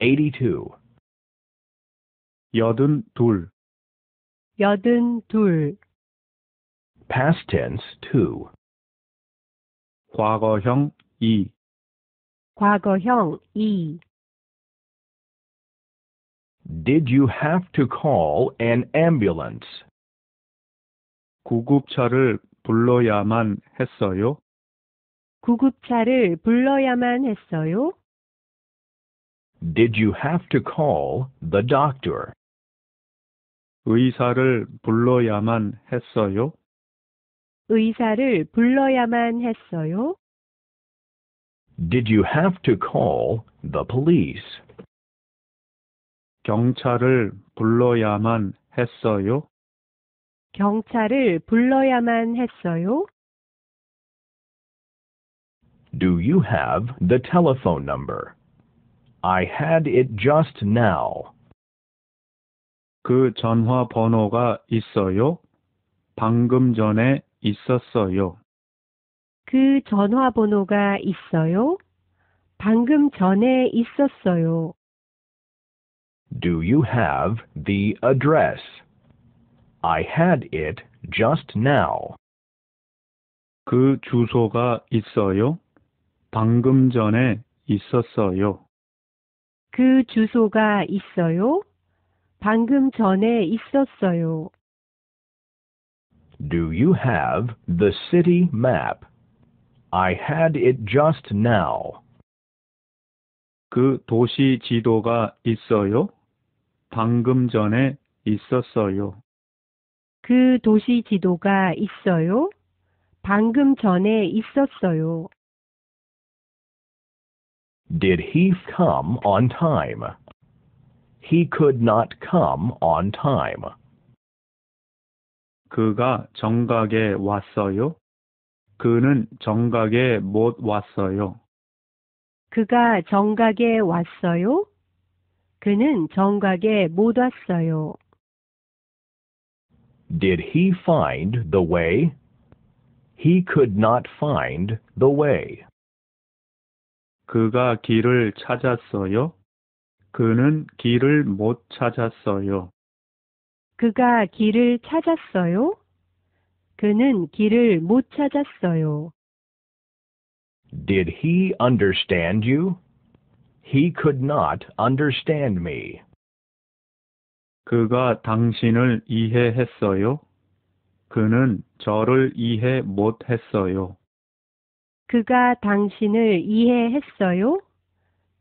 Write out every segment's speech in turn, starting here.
82 여든 둘 여든 둘 past tense 2 과거형 2 과거형 2 Did you have to call an ambulance? 구급차를 불러야만 했어요? 구급차를 불러야만 했어요? Did you have to call the doctor? 의사를 불러야만 했어요? 의사를 불러야만 했어요? Did you have to call the police? 경찰을 불러야만 했어요? 경찰을 불러야만 했어요? Do you have the telephone number? I had it just now. 그 전화 번호가 있어요? 방금 전에 있었어요. 그 전화 번호가 있어요? 방금 전에 있었어요. Do you have the address? I had it just now. 그 주소가 있어요? 방금 전에 있었어요. 그 주소가 있어요? 방금 전에 있었어요. Do you have the city map? I had it just now. 그 도시 지도가 있어요? 방금 전에 있었어요. 그 도시 지도가 있어요? 방금 전에 있었어요. Did he come on time? He could not come on time. 그가 정각에 왔어요? 그는 정각에 못 왔어요. 그가 정각에 왔어요? 그는 정각에 못 왔어요. Did he find the way? He could not find the way. 그가 길을 찾았어요? 그는 길을 못 찾았어요. 그가 길을 찾았어요? 그는 길을 못 찾았어요. Did he understand you? He could not understand me. 그가 당신을 이해했어요? 그는 저를 이해 못했어요. 그가 당신을 이해했어요?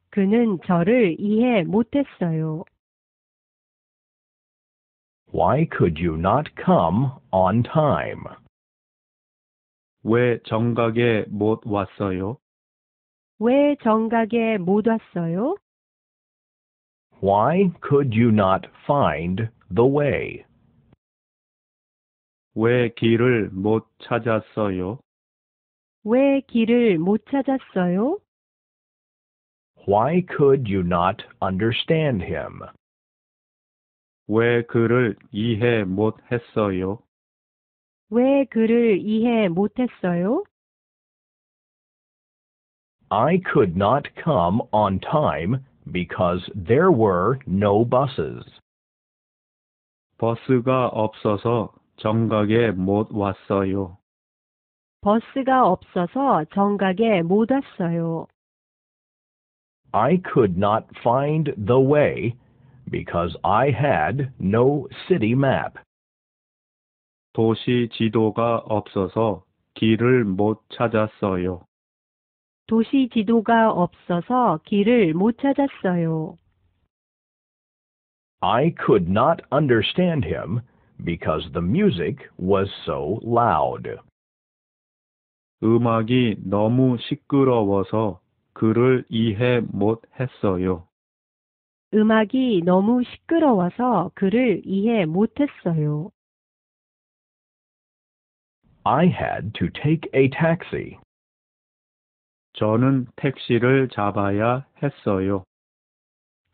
그는 저를 이해 못했어요. Why could you not come on time? 왜 정각에 못 왔어요? 왜 정각에 못 왔어요? Why could you not find the way? 왜 길을 못 찾았어요? 왜 길을 못 찾았어요? Why could you not understand him? 왜 그를 이해 못 했어요? 왜 그를 이해 못 했어요? I could not come on time because there were no buses. 버스가 없어서 정각에 못 왔어요. 버스가 없어서 정각에 못 왔어요. I could not find the way because I had no city map. 도시 지도가 없어서 길을 못 찾았어요. 도시 지도가 없어서 길을 못 찾았어요. I could not understand him because the music was so loud. 음악이 너무 시끄러워서 그를 이해 못 했어요. 음악이 너무 시끄러워서 그를 이해 못 했어요. I had to take a taxi. 저는 택시를 잡아야 했어요.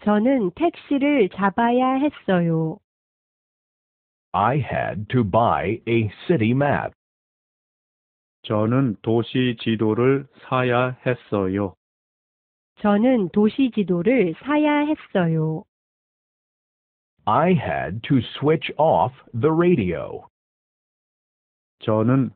저는 택시를 잡아야 했어요. I had to buy a city map. 저는 도시 지도를 사야 했어요. 저는 도시 지도를 사야 했어요. I had to switch off the radio. 저는